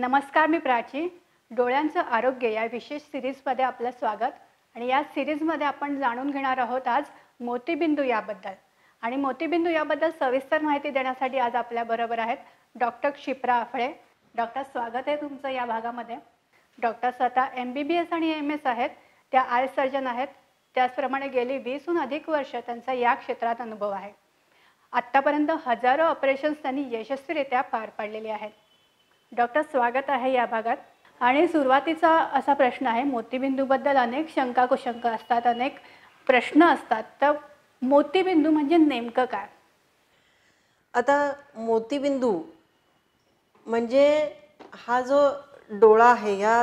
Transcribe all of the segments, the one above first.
नमस्कार मी प्राची डोळ्यांचं आरोग्य या विशेष सिरीजमध्ये आपलं स्वागत आणि या सिरीजमध्ये आपण जाणून घेणार आहोत आज मोतीबिंदू याबद्दल आणि मोतीबिंदू याबद्दल सविस्तर माहिती देण्यासाठी आज आपल्याबरोबर आहेत डॉक्टर क्षिप्रा आफळे डॉक्टर स्वागत आहे तुमचं या भागामध्ये डॉक्टर स्वतः एम बी बी एस आणि एम एस आहेत त्या आय सर्जन आहेत त्याचप्रमाणे गेली वीसहून अधिक वर्ष त्यांचा या क्षेत्रात अनुभव आहे आत्तापर्यंत हजारो ऑपरेशन्स त्यांनी यशस्वीरित्या पार पाडलेली आहेत डॉक्टर स्वागत आहे या भागात आणि सुरुवातीचा असा प्रश्न आहे मोतीबिंदूबद्दल अनेक शंका कुशंका असतात अनेक प्रश्न असतात तर मोतीबिंदू म्हणजे नेमकं काय आता मोतीबिंदू म्हणजे हा जो डोळा आहे या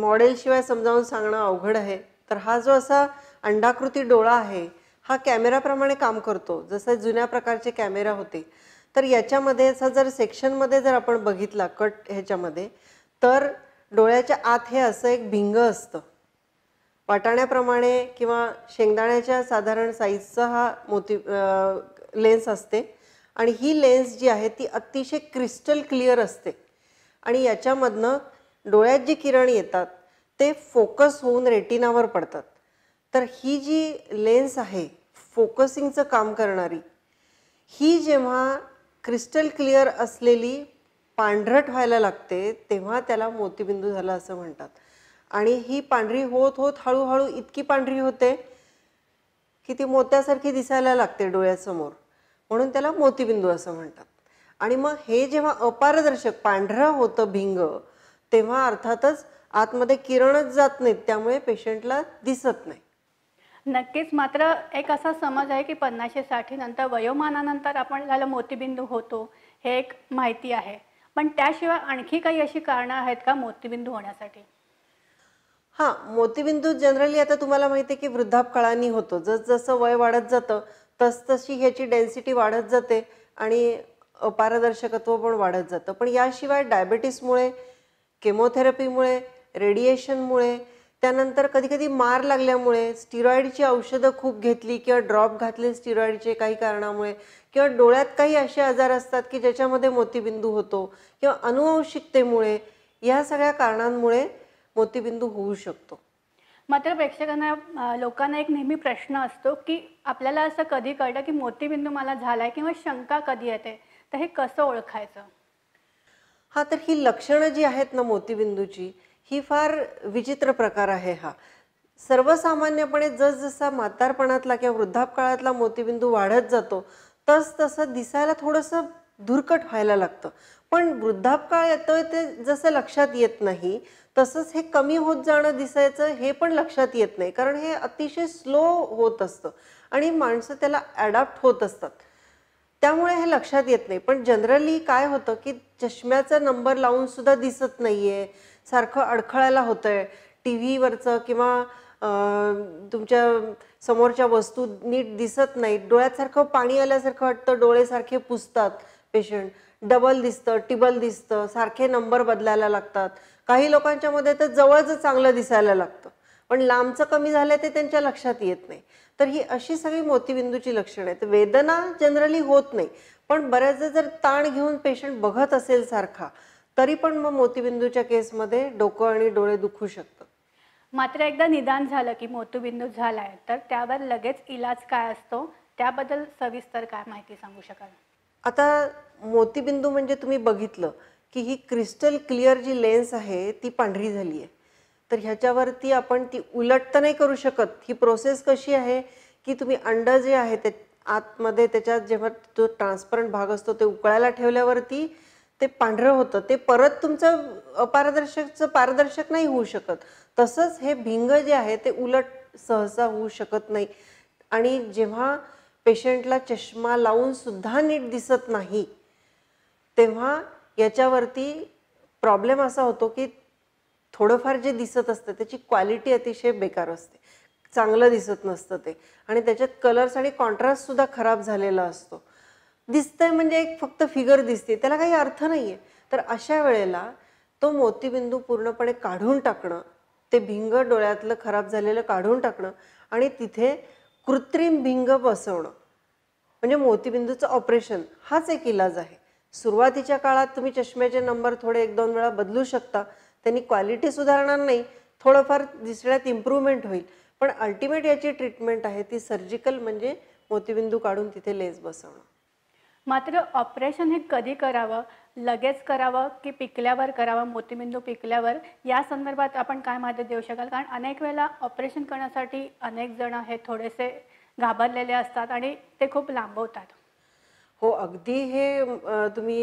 मॉडेलशिवाय समजावून सांगणं अवघड आहे तर हा जो असा अंडाकृती डोळा आहे हा कॅमेराप्रमाणे काम करतो जसं जुन्या प्रकारचे कॅमेरा होते तर याच्यामध्ये हा जर सेक्शनमध्ये जर आपण बघितला कट ह्याच्यामध्ये तर डोळ्याच्या आत हे असं एक भिंग असतं वाटाण्याप्रमाणे किंवा शेंगदाण्याच्या साधारण साईजचा हा मोती लेन्स असते आणि ही लेन्स जी आहे ती अतिशय क्रिस्टल क्लिअर असते आणि याच्यामधनं डोळ्यात जी किरण येतात ते फोकस होऊन रेटिनावर पडतात तर ही जी लेन्स आहे फोकसिंगचं काम करणारी ही जेव्हा क्रिस्टल क्लिअर असलेली पांढरट व्हायला लागते तेव्हा त्याला मोतीबिंदू झाला असं म्हणतात आणि ही पांढरी होत होत हळूहळू इतकी पांढरी होते की ती मोत्यासारखी दिसायला लागते डोळ्यासमोर म्हणून त्याला मोतीबिंदू असं म्हणतात आणि मग हे जेव्हा अपारदर्शक पांढरं होतं भिंग तेव्हा अर्थातच आतमध्ये किरणच जात नाहीत त्यामुळे पेशंटला दिसत नाही नक्कीच मात्र एक असा समज आहे की पन्नासशे साठी नंतर वयोमानानंतर आपण झालं मोतीबिंदू होतो हे एक माहिती आहे पण त्याशिवाय आणखी काही अशी कारणं आहेत का मोतीबिंदू होण्यासाठी हां मोतीबिंदू जनरली आता तुम्हाला माहिती आहे की वृद्धापकाळानी होतो जसजसं वय वाढत जातं तसतशी ह्याची डेन्सिटी वाढत जाते आणि पारदर्शकत्व पण वाढत जातं पण याशिवाय डायबेटीसमुळे केमोथेरपीमुळे रेडिएशनमुळे त्यानंतर कधीकधी मार लागल्यामुळे स्टिरॉईडची औषधं खूप घेतली किंवा ड्रॉप घातले स्टिरॉईडचे काही कारणामुळे किंवा डोळ्यात काही असे आजार असतात की ज्याच्यामध्ये मोतीबिंदू होतो किंवा अनुवंशिकतेमुळे या सगळ्या कारणांमुळे मोतीबिंदू होऊ शकतो मात्र प्रेक्षकांना लोकांना एक नेहमी प्रश्न असतो की आपल्याला असं कधी कळतं की मोतीबिंदू मला झाला आहे किंवा शंका कधी येते तर हे कसं ओळखायचं हा तर ही लक्षणं जी आहेत ना मोतीबिंदूची ही फार विचित्र प्रकार आहे हा सर्वसामान्यपणे जसजसा म्हातारपणातला किंवा वृद्धापकाळातला मोतीबिंदू वाढत जातो तस तसं दिसायला थोडंसं धुरकट व्हायला लागतं पण वृद्धापकाळ येतोय ते जसं लक्षात येत नाही तसंच हे कमी होत जाणं दिसायचं हे पण लक्षात येत नाही कारण हे अतिशय स्लो होत असतं आणि माणसं त्याला ॲडॅप्ट होत असतात त्यामुळे हे लक्षात येत नाही पण जनरली काय होतं की चष्म्याचा नंबर लावून सुद्धा दिसत नाहीये सारखं अडखळायला होत आहे टी व्हीवरचं किंवा तुमच्या समोरच्या वस्तू नीट दिसत नाहीत डोळ्यासारखं पाणी आल्यासारखं वाटतं डोळेसारखे पुसतात पेशंट डबल दिसतं टिबल दिसतं सारखे नंबर बदलायला लागतात काही लोकांच्या मध्ये तर जवळच चांगलं दिसायला लागतं पण लांबचं कमी झालं ते त्यांच्या लक्षात येत नाही तर ही अशी सगळी मोतीबिंदूची लक्षणं आहेत वेदना जनरली होत नाही पण बऱ्याचदा जर ताण घेऊन पेशंट बघत असेल सारखा तरी पण मग मोतीबिंदूच्या केसमध्ये डोकं आणि डोळे दुखू शकतात मात्र एकदा निदान झालं की मोतीबिंदू झाला आहे तर त्यावर लगेच इलाज काय असतो त्याबद्दल सविस्तर काय माहिती सांगू शकाल आता मोतीबिंदू म्हणजे तुम्ही बघितलं की ही क्रिस्टल क्लिअर जी लेन्स आहे ती पांढरी झाली आहे तर ह्याच्यावरती आपण ती उलट तर नाही करू शकत ही प्रोसेस कशी आहे की तुम्ही अंडं जे आहे ते आतमध्ये त्याच्यात जेव्हा जो ट्रान्सपरंट भाग असतो ते उकळायला ठेवल्यावरती ते पांढरं होतं ते परत तुमचं अपारदर्शकचं पारदर्शक नाही होऊ शकत तसंच हे भिंग जे आहे ते उलट सहसा होऊ शकत नाही आणि जेव्हा पेशंटला चष्मा लावून सुद्धा नीट दिसत नाही तेव्हा याच्यावरती प्रॉब्लेम असा होतो की थोडंफार जे दिसत असतं त्याची क्वालिटी अतिशय बेकार असते चांगलं दिसत नसतं ते आणि त्याच्यात कलर्स आणि कॉन्ट्रास्टसुद्धा खराब झालेला असतो दिसतंय म्हणजे एक फक्त फिगर दिसते त्याला काही अर्थ नाही आहे तर अशा वेळेला तो मोतीबिंदू पूर्णपणे काढून टाकणं ते भिंग डोळ्यातलं खराब झालेलं काढून टाकणं आणि तिथे कृत्रिम भिंग बसवणं म्हणजे मोतीबिंदूचं ऑपरेशन हाच एक इलाज आहे सुरुवातीच्या काळात तुम्ही चष्म्याचे नंबर थोडे एक दोन वेळा बदलू शकता त्यांनी क्वालिटी सुधारणार नाही थोडंफार दिसण्यात इम्प्रूव्हमेंट होईल पण अल्टिमेट याची ट्रीटमेंट आहे ती सर्जिकल म्हणजे मोतीबिंदू काढून तिथे लेस बसवणं मात्र ऑपरेशन हे कधी करावं लगेच करावं की पिकल्यावर करावं मोतीबिंदू पिकल्यावर या संदर्भात आपण काय माहिती देऊ शकाल कारण अनेक वेळेला ऑपरेशन करण्यासाठी अनेक जण हे थोडेसे घाबरलेले असतात आणि ते खूप लांबवतात हो अगदी हे तुम्ही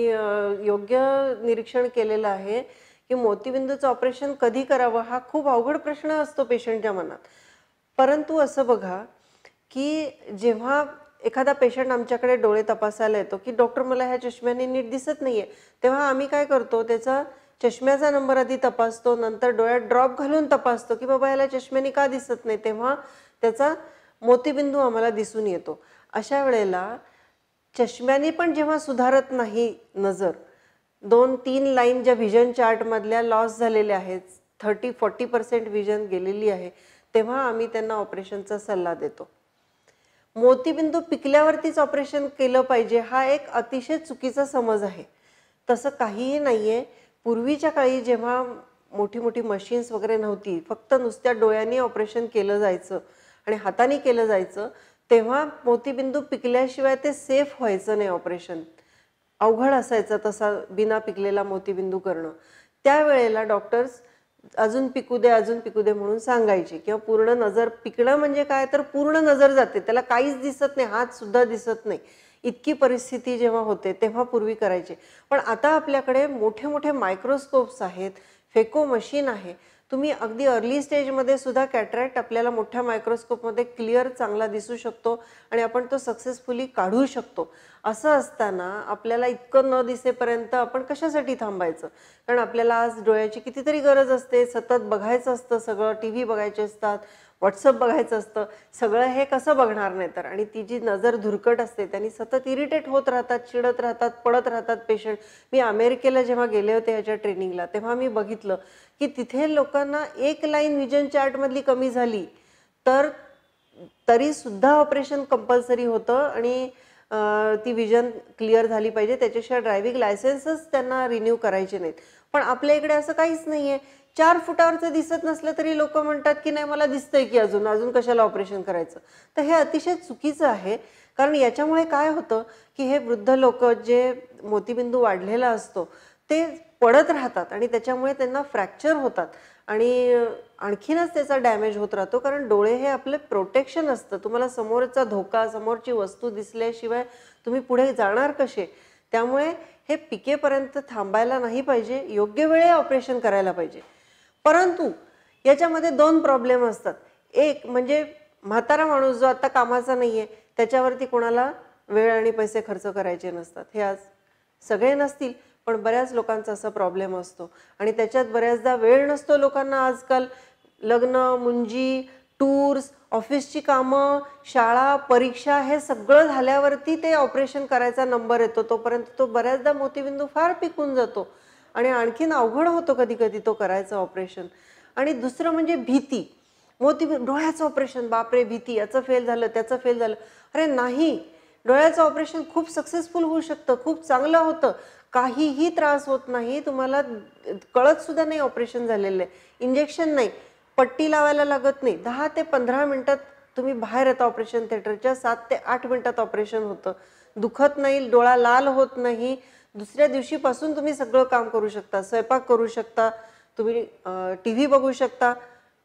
योग्य निरीक्षण केलेलं आहे की मोतीबिंदूचं ऑपरेशन कधी करावं हा खूप अवघड प्रश्न असतो पेशंटच्या मनात परंतु असं बघा की जेव्हा एखादा पेशंट आमच्याकडे डोळे तपासायला येतो की डॉक्टर मला ह्या चष्म्याने नीट दिसत नाही आहे तेव्हा आम्ही काय करतो त्याचा चष्म्याचा नंबर आधी तपासतो नंतर डोळ्यात ड्रॉप घालून तपासतो की बाबा याला चष्म्याने का दिसत नाही तेव्हा त्याचा मोतीबिंदू आम्हाला दिसून येतो अशा वेळेला चष्म्याने पण जेव्हा सुधारत नाही नजर दोन तीन लाईन ज्या व्हिजन चार्टमधल्या लॉस झालेल्या आहेत थर्टी फोर्टी पर्सेंट व्हिजन गेलेली आहे तेव्हा आम्ही त्यांना ऑपरेशनचा सल्ला देतो मोतीबिंदू पिकल्यावरतीच ऑपरेशन केलं पाहिजे हा एक अतिशय चुकीचा समज आहे तसं काहीही नाही आहे पूर्वीच्या काळी जेव्हा मोठी मोठी मशीन्स वगैरे नव्हती फक्त नुसत्या डोळ्यांनी ऑपरेशन केलं जायचं आणि हाताने केलं जायचं तेव्हा मोतीबिंदू पिकल्याशिवाय ते सेफ व्हायचं नाही ऑपरेशन अवघड असायचं तसा बिना पिकलेला मोतीबिंदू करणं त्यावेळेला डॉक्टर्स अजून पिकू दे अजून पिकू दे म्हणून सांगायची किंवा पूर्ण नजर पिकणं म्हणजे काय तर पूर्ण नजर जाते त्याला काहीच दिसत नाही हात सुद्धा दिसत नाही इतकी परिस्थिती जेव्हा होते तेव्हा पूर्वी करायची पण आता आपल्याकडे मोठे मोठे मायक्रोस्कोप्स आहेत फेको मशीन आहे तुम्ही अगदी अर्ली स्टेजमध्ये सुद्धा कॅटरॅक्ट आपल्याला मोठ्या मायक्रोस्कोपमध्ये क्लिअर चांगला दिसू शकतो आणि आपण तो सक्सेसफुली काढू शकतो असं असताना आपल्याला इतकं न दिसेपर्यंत आपण कशासाठी थांबायचं कारण आपल्याला आज डोळ्याची कितीतरी गरज असते सतत बघायचं असतं सगळं टी व्ही बघायचे असतात व्हॉट्सअप बघायचं असतं सगळं हे कसं बघणार नाही तर आणि ती जी नजर धुरकट असते त्यांनी सतत इरिटेट होत राहतात चिडत राहतात पडत राहतात पेशंट मी अमेरिकेला जेव्हा गेले होते ह्याच्या ट्रेनिंगला तेव्हा मी बघितलं की तिथे लोकांना एक लाईन व्हिजन चार्टमधली कमी झाली तर तरीसुद्धा ऑपरेशन कंपल्सरी होतं आणि ती विजन क्लिअर झाली पाहिजे त्याच्याशिवाय ड्रायव्हिंग लायसन्सच त्यांना रिन्यू करायचे नाहीत पण आपल्या इकडे असं काहीच नाहीये चार फुटावरचं दिसत नसलं तरी लोक म्हणतात की नाही मला दिसतंय की अजून अजून कशाला ऑपरेशन करायचं तर हे अतिशय चुकीचं आहे कारण याच्यामुळे काय होतं की हे वृद्ध लोक जे मोतीबिंदू वाढलेला असतो ते पडत राहतात आणि त्याच्यामुळे त्यांना फ्रॅक्चर होतात आणि आणखीनच त्याचा डॅमेज होत राहतो कारण डोळे हे आपले प्रोटेक्शन असतं तुम्हाला समोरचा धोका समोरची वस्तू दिसल्याशिवाय तुम्ही पुढे जाणार कसे त्यामुळे हे पिकेपर्यंत थांबायला नाही पाहिजे योग्य वेळे ऑपरेशन करायला पाहिजे परंतु याच्यामध्ये दोन प्रॉब्लेम असतात एक म्हणजे म्हातारा माणूस जो आता कामाचा नाही आहे त्याच्यावरती कोणाला वेळ आणि पैसे खर्च करायचे नसतात हे आज सगळे नसतील पण बऱ्याच लोकांचा असा प्रॉब्लेम असतो आणि त्याच्यात बऱ्याचदा वेळ नसतो लोकांना आजकाल लग्न मुंजी टूर्स ऑफिसची कामं शाळा परीक्षा हे सगळं झाल्यावरती ते ऑपरेशन करायचा नंबर येतो तोपर्यंत तो, बऱ्याचदा मोतीबिंदू फार पिकून जातो आणि आणखीन अवघड होतो कधी कधी तो करायचं ऑपरेशन आणि दुसरं म्हणजे भीती मोती डोळ्याचं ऑपरेशन बापरे भीती याचं फेल झालं त्याचं फेल झालं अरे नाही डोळ्याचं ऑपरेशन खूप सक्सेसफुल होऊ शकतं खूप चांगलं होतं काहीही त्रास होत नाही तुम्हाला कळतसुद्धा नाही ऑपरेशन झालेलं आहे इंजेक्शन नाही पट्टी लावायला लागत नाही दहा ते पंधरा मिनिटात तुम्ही बाहेर येता ऑपरेशन थिएटरच्या सात ते आठ मिनटात ऑपरेशन होतं दुखत नाही डोळा लाल होत नाही दुसऱ्या दिवशीपासून तुम्ही सगळं काम करू शकता स्वयंपाक करू शकता तुम्ही टी व्ही बघू शकता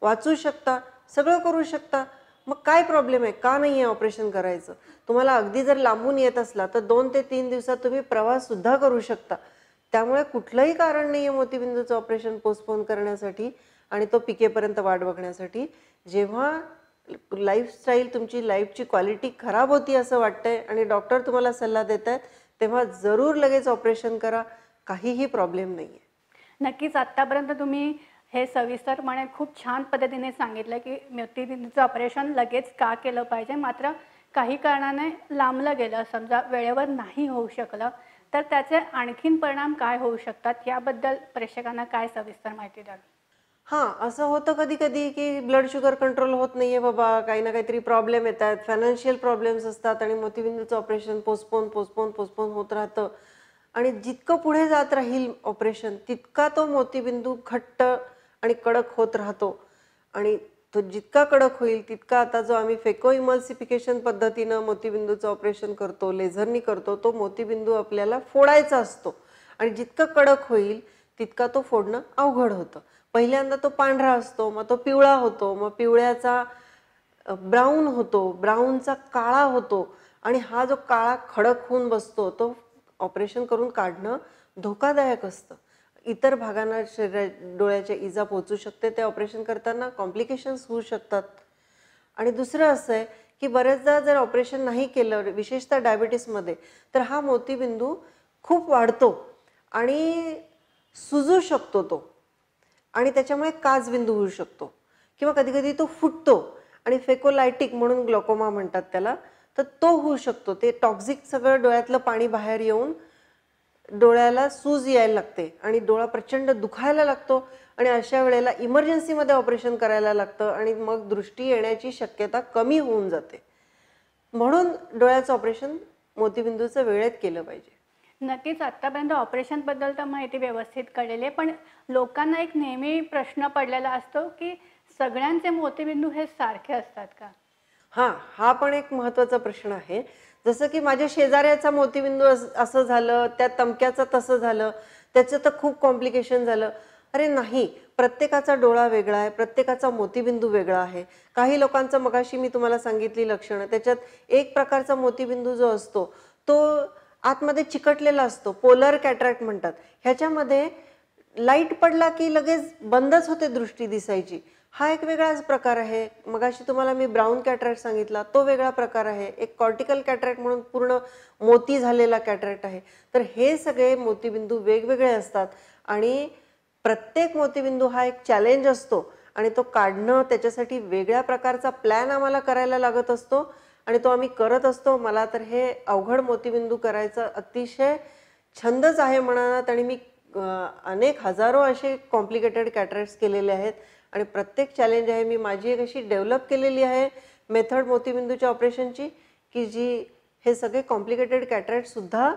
वाचू शकता सगळं करू शकता मग काय प्रॉब्लेम आहे का नाही आहे ऑपरेशन करायचं तुम्हाला अगदी जर लांबून येत असला तर दोन ते तीन दिवसात तुम्ही प्रवाससुद्धा करू शकता त्यामुळे कुठलंही कारण नाही आहे मोतीबिंदूचं ऑपरेशन पोस्टपोन करण्यासाठी आणि तो पिकेपर्यंत वाट बघण्यासाठी जेव्हा लाईफस्टाईल तुमची लाईफची क्वालिटी खराब होती असं वाटतंय आणि डॉक्टर तुम्हाला सल्ला देत आहेत तेव्हा जरूर लगेच ऑपरेशन करा काहीही प्रॉब्लेम नाही आहे नक्कीच आत्तापर्यंत तुम्ही हे सविस्तरपणे खूप छान पद्धतीने सांगितलं की मृत्यूदिनीचं ऑपरेशन लगेच का केलं पाहिजे मात्र काही कारणाने लांबलं गेलं समजा वेळेवर नाही होऊ शकलं तर त्याचे आणखीन परिणाम काय होऊ शकतात याबद्दल प्रेक्षकांना काय सविस्तर माहिती द्यावी हा असं होतं कधी-कधी की ब्लड शुगर कंट्रोल होत नाहीये बाबा, काही ना काहीतरी प्रॉब्लेम येतात, फायनान्शियल प्रॉब्लेम्स असतात आणि मोतीबिंदूचं ऑपरेशन पोस्टपोन, पोस्टपोन, पोस्टपोन होत राहतं आणि जितकं पुढे जात राहील ऑपरेशन, तितका तो मोतीबिंदू घट्ट आणि कडक होत राहतो आणि तो जितका कडक होईल, तितका आता जो आम्ही फेको इमल्सिफिकेशन पद्धतीनं मोतीबिंदूचं ऑपरेशन करतो, लेझरनी करतो, तो मोतीबिंदू आपल्याला फोडायचा असतो आणि जितकं कडक होईल, तितका तो फोडणं अवघड होतं. पहिल्यांदा तो पांढरा असतो मग तो पिवळा होतो मग पिवळ्याचा ब्राऊन होतो ब्राऊनचा काळा होतो आणि हा जो काळा खडक होऊन बसतो तो ऑपरेशन करून काढणं धोकादायक असतं इतर भागांना शरीरा डोळ्याच्या इजा पोचू शकते ते ऑपरेशन करताना कॉम्प्लिकेशन्स होऊ शकतात आणि दुसरं असं आहे की बऱ्याचदा जर ऑपरेशन नाही केलं विशेषतः डायबिटीसमध्ये तर हा मोतीबिंदू खूप वाढतो आणि सुजू शकतो तो आणि त्याच्यामुळे काजबिंदू होऊ शकतो किंवा कधी कधी तो फुटतो आणि फेकोलायटिक म्हणून ग्लोकोमा म्हणतात त्याला तर तो होऊ शकतो ते टॉक्झिक सगळं डोळ्यातलं पाणी बाहेर येऊन डोळ्याला सूज यायला लागते आणि डोळा प्रचंड दुखायला लागतो आणि अशा वेळेला इमर्जन्सीमध्ये ऑपरेशन करायला लागतं आणि मग दृष्टी येण्याची शक्यता कमी होऊन जाते म्हणून डोळ्याचं ऑपरेशन मोतीबिंदूचं वेळेत केलं पाहिजे नक्कीच आत्तापर्यंत ऑपरेशनबद्दल तर माहिती व्यवस्थित कळलेली आहे पण लोकांना एक नेहमी प्रश्न पडलेला असतो की सगळ्यांचे मोतीबिंदू हे सारखे असतात का हां हा पण एक महत्त्वाचा प्रश्न आहे जसं की माझ्या शेजाऱ्याचा मोतीबिंदू असं झालं त्या तमक्याचं तसं झालं त्याचं तर खूप कॉम्प्लिकेशन झालं अरे नाही प्रत्येकाचा डोळा वेगळा आहे प्रत्येकाचा मोतीबिंदू वेगळा आहे काही लोकांचं मगाशी मी तुम्हाला सांगितली लक्षणं त्याच्यात एक प्रकारचा मोतीबिंदू जो असतो तो आतमध्ये चिकटलेला असतो पोलर कॅट्रॅक्ट म्हणतात ह्याच्यामध्ये लाईट पडला की लगेच बंदच होते दृष्टी दिसायची हा एक वेगळाच प्रकार आहे मगाशी तुम्हाला मी ब्राऊन कॅट्रॅक्ट सांगितला तो वेगळा प्रकार आहे एक कॉर्टिकल कॅट्रॅक्ट म्हणून पूर्ण मोती झालेला कॅट्रॅक्ट आहे तर हे सगळे मोतीबिंदू वेगवेगळे असतात आणि प्रत्येक मोतीबिंदू हा एक चॅलेंज असतो आणि तो काढणं त्याच्यासाठी वेगळ्या प्रकारचा प्लॅन आम्हाला करायला लागत असतो आणि तो आम्ही करत असतो मला तर हे अवघड मोतीबिंदू करायचं अतिशय छंदच आहे म्हणात आणि मी अनेक हजारो असे कॉम्प्लिकेटेड कॅटरेट्स केलेले आहेत आणि प्रत्येक चॅलेंज आहे मी माझी एक अशी डेव्हलप केलेली आहे मेथड मोतीबिंदूच्या ऑपरेशनची की जी हे सगळे कॉम्प्लिकेटेड कॅटरेटसुद्धा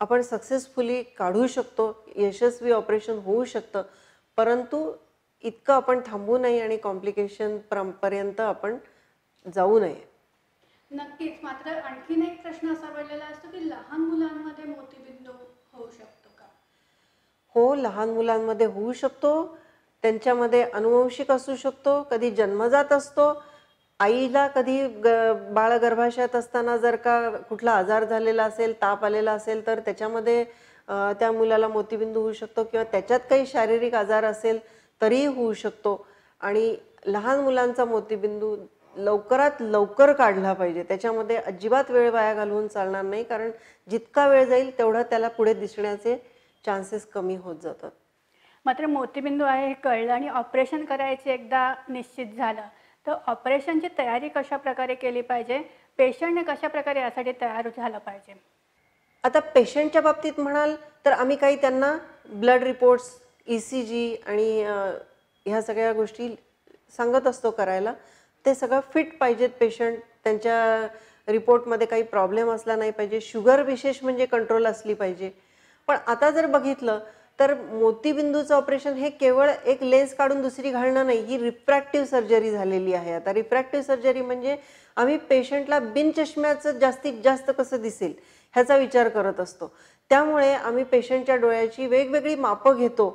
आपण सक्सेसफुली काढू शकतो यशस्वी ऑपरेशन होऊ शकतं परंतु इतकं आपण थांबू नये आणि कॉम्प्लिकेशन पर्यंत आपण जाऊ नये नक्कीच मात्र आणखीन एक प्रश्न असा पडलेला असतो की लहान मुलांमध्ये मोतीबिंदू होऊ शकतो का हो लहान मुलांमध्ये होऊ शकतो त्यांच्यामध्ये अनुवंशिक असू शकतो कधी जन्मजात असतो आईला कधी ग बाळ गर्भाशयात असताना जर का कुठला आजार झालेला असेल ताप आलेला असेल तर त्याच्यामध्ये त्या मुलाला मोतीबिंदू होऊ शकतो किंवा त्याच्यात काही शारीरिक आजार असेल तरीही होऊ शकतो आणि लहान मुलांचा मोतीबिंदू लवकरात लवकर काढला पाहिजे त्याच्यामध्ये अजिबात वेळ वाया घालवून चालणार नाही कारण जितका वेळ जाईल तेवढा त्याला पुढे दिसण्याचे चान्सेस कमी होत जातात मात्र मोतीबिंदू आहे हे कळलं आणि ऑपरेशन करायचे एकदा निश्चित झालं तर ऑपरेशनची तयारी कशा प्रकारे केली पाहिजे पेशंटने कशा प्रकारे यासाठी तयार झालं पाहिजे आता पेशंटच्या बाबतीत म्हणाल तर आम्ही काही त्यांना blood reports E C G आणि ह्या सगळ्या गोष्टी सांगत असतो करायला ते सगळं फिट पाहिजेत पेशंट त्यांच्या रिपोर्टमध्ये काही प्रॉब्लेम असला नाही पाहिजे शुगर विशेष म्हणजे कंट्रोल असली पाहिजे पण आता जर बघितलं तर मोतीबिंदूचं ऑपरेशन हे केवळ एक लेन्स काढून दुसरी घालणं नाही ही रिप्रॅक्टिव्ह सर्जरी झालेली आहे आता रिप्रॅक्टिव्ह सर्जरी म्हणजे आम्ही पेशंटला बिनचष्म्याचं जास्तीत जास्त कसं दिसेल ह्याचा विचार करत असतो त्यामुळे आम्ही पेशंटच्या डोळ्याची वेगवेगळी मापं घेतो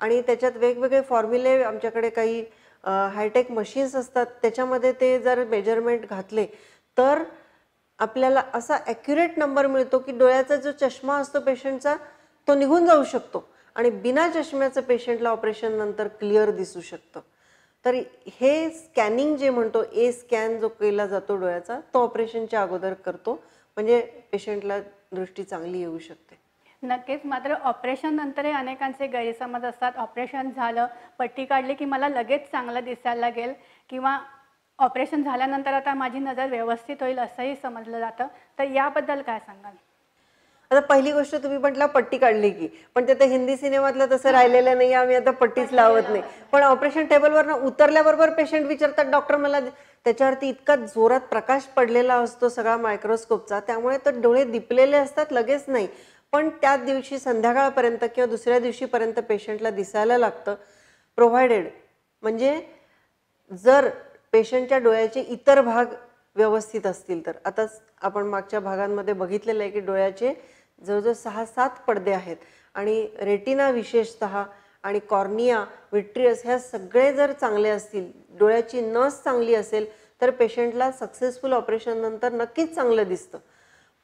आणि त्याच्यात वेगवेगळे फॉर्म्युले आमच्याकडे काही हायटेक मशीन्स असतात त्याच्यामध्ये ते जर मेजरमेंट घातले तर आपल्याला असा ॲक्युरेट नंबर मिळतो की डोळ्याचा जो चष्मा असतो पेशंटचा तो निघून जाऊ शकतो आणि बिना चष्म्याचं पेशंटला ऑपरेशन नंतर क्लिअर दिसू शकतं तर हे स्कॅनिंग जे म्हणतो ए स्कॅन जो केला जातो डोळ्याचा तो ऑपरेशनच्या अगोदर करतो म्हणजे पेशंटला दृष्टी चांगली येऊ शकते नक्कीच मात्र ऑपरेशन नंतरही अनेकांचे गैरसमज असतात ऑपरेशन झालं पट्टी काढली की मला लगेच चांगलं दिसायला लागेल किंवा ऑपरेशन झाल्यानंतर आता माझी नजर व्यवस्थित होईल असंही समजलं जातं तर याबद्दल काय सांगाल आता पहिली गोष्ट तुम्ही म्हटलं पट्टी काढली की पण ते हिंदी सिनेमातलं तसं राहिलेलं नाही आम्ही आता पट्टीच लावत नाही पण ऑपरेशन टेबलवरनं उतरल्याबरोबर पेशंट विचारतात डॉक्टर मला त्याच्यावरती इतका जोरात प्रकाश पडलेला असतो सगळा मायक्रोस्कोपचा त्यामुळे तर डोळे दिपलेले असतात लगेच नाही पण त्याच दिवशी संध्याकाळपर्यंत किंवा दुसऱ्या दिवशीपर्यंत पेशंटला दिसायला लागतं प्रोव्हायडेड म्हणजे जर पेशंटच्या डोळ्याचे इतर भाग व्यवस्थित असतील तर आताच आपण मागच्या भागांमध्ये बघितलेलं आहे की डोळ्याचे जवळजवळ सहा सात पडदे आहेत आणि रेटिना विशेषत आणि कॉर्निया विट्रियस ह्या सगळे जर चांगले असतील डोळ्याची नस चांगली असेल तर पेशंटला सक्सेसफुल ऑपरेशननंतर नक्कीच चांगलं दिसतं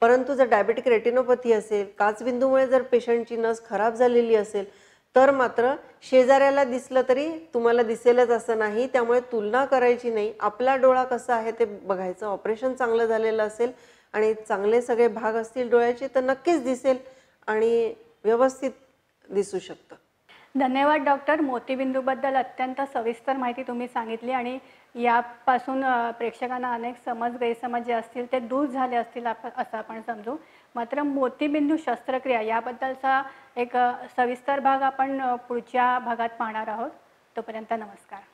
परंतु जर डायबेटिक रेटिनोपॅथी असेल काचबिंदूमुळे जर पेशंटची नस खराब झालेली असेल तर मात्र शेजाऱ्याला दिसलं तरी तुम्हाला दिसेलच असं नाही त्यामुळे तुलना करायची नाही आपला डोळा कसा आहे ते बघायचं ऑपरेशन चांगलं झालेलं असेल आणि चांगले सगळे भाग असतील डोळ्याचे तर नक्कीच दिसेल आणि व्यवस्थित दिसू शकतं धन्यवाद डॉक्टर मोतीबिंदूबद्दल अत्यंत सविस्तर माहिती तुम्ही सांगितली आणि यापासून प्रेक्षकांना अनेक समज गैरसमज जे असतील ते दूर झाले असतील आप असं आपण समजू मात्र मोतीबिंदू शस्त्रक्रिया याबद्दलचा एक सविस्तर भाग आपण पुढच्या भागात पाहणार आहोत तोपर्यंत नमस्कार